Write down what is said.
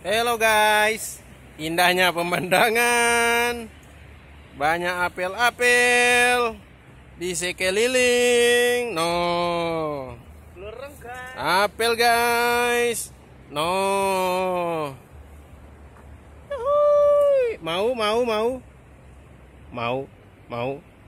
Hello guys, indahnya pemandangan, banyak apel-apel di sekeliling. No, apel guys, no. Mau, mau, mau, mau, mau.